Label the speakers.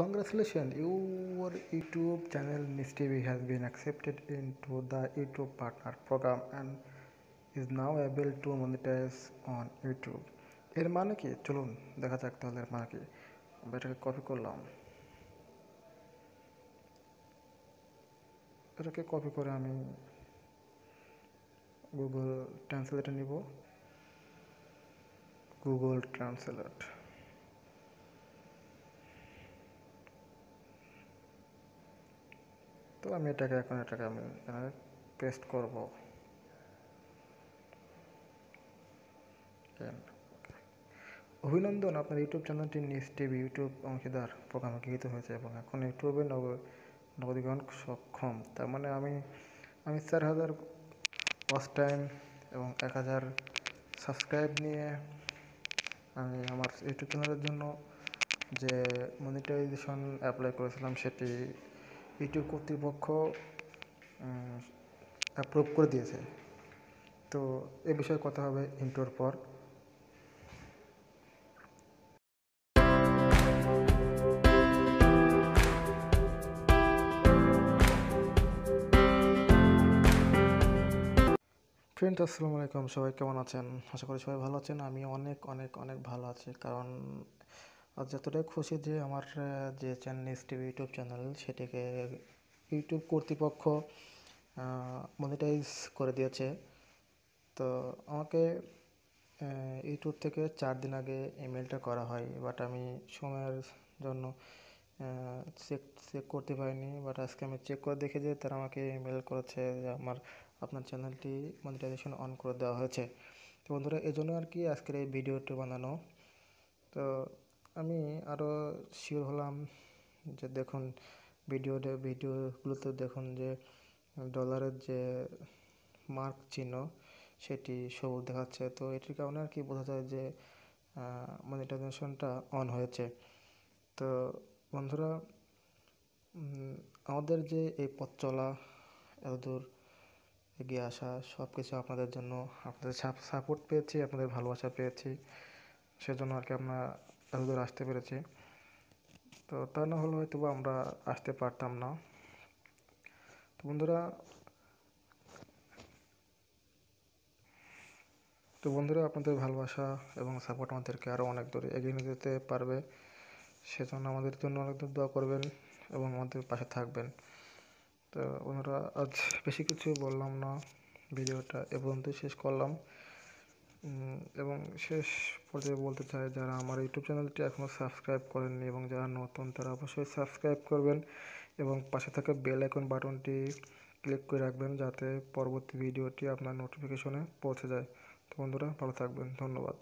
Speaker 1: Congratulations, your YouTube channel Miss TV has been accepted into the YouTube Partner Program and is now able to monetize on YouTube. এর মানে কি চলুন দেখা যাক তাহলে এর মানে কি আমরা এটাকে কপি করলাম এটাকে কপি করে আমি গুগল ট্রান্সলেটে নিব গুগল ট্রান্সলেট তো আমি এটাকে এখন এটাকে আমি পেস্ট করব অভিনন্দন আপনার ইউটিউব চ্যানেলটি নিউজ টিভি ইউটিউব অংশীদার প্রোগ্রামে গৃহীত হয়েছে এবং এখন ইউটিউবে নব নবদীকরণ সক্ষম তার মানে আমি আমি চার হাজার ফার্স্ট টাইম এবং এক হাজার সাবস্ক্রাইব নিয়ে আমি আমার ইউটিউব চ্যানেলের জন্য যে মনিটাইজেশন অ্যাপ্লাই করেছিলাম সেটি ইউটিউব কর্তৃপক্ষ অ্যাপ্রুভ করে দিয়েছে তো এ বিষয়ে কথা হবে ইন্টোর পর ফ্রেন্ড আসসালামু আলাইকুম সবাই কেমন আছেন আশা করি সবাই ভালো আছেন আমি অনেক অনেক অনেক ভালো আছি কারণ আর যতটাই খুশি যে আমার যে চ্যানেল টিভি ইউটিউব চ্যানেল সেটিকে ইউটিউব কর্তৃপক্ষ মনিটাইজ করে দিয়েছে তো আমাকে ইউটিউব থেকে চার দিন আগে ইমেলটা করা হয় বাট আমি সময়ের জন্য চেক চেক করতে পারিনি বাট আজকে আমি চেক করে দেখি যে তারা আমাকে ইমেল করেছে যে আমার আপনার চ্যানেলটি মনিটাইজেশন অন করে দেওয়া হয়েছে তো বন্ধুরা এই জন্য আর কি আজকের এই ভিডিওটি বানানো তো শিওর হলাম যে দেখুন ভিডিও ভিডিওগুলোতে দেখুন যে ডলারের যে মার্ক চিহ্ন সেটি সবুজ দেখাচ্ছে তো এটির কারণে আর কি বোঝা যায় যে মনিটাইজেশনটা অন হয়েছে তো বন্ধুরা আমাদের যে এই পথ চলা এতদূর এগিয়ে আসা সব কিছু আপনাদের জন্য আপনাদের সাপোর্ট পেয়েছি আপনাদের ভালোবাসা পেয়েছি সেজন্য আর কি আমরা এতদূর আসতে পেরেছি তো তা না হলে হয়তো আমরা আসতে পারতাম না তো বন্ধুরা তো বন্ধুরা আপনাদের ভালোবাসা এবং সাপোর্ট আমাদেরকে আরও অনেক দূরে এগিয়ে নিয়ে যেতে পারবে সেজন্য আমাদের জন্য অনেক দূর দোয়া করবেন এবং আমাদের পাশে থাকবেন তো ওনারা আজ বেশি কিছু বললাম না ভিডিওটা এ পর্যন্ত শেষ করলাম এবং শেষ পর্যায়ে বলতে চাই যারা আমার ইউটিউব চ্যানেলটি এখনও সাবস্ক্রাইব করেননি এবং যারা নতুন তারা অবশ্যই সাবস্ক্রাইব করবেন এবং পাশে থাকা বেল আইকন বাটনটি ক্লিক করে রাখবেন যাতে পরবর্তী ভিডিওটি আপনার নোটিফিকেশনে পৌঁছে যায় তো বন্ধুরা ভালো থাকবেন ধন্যবাদ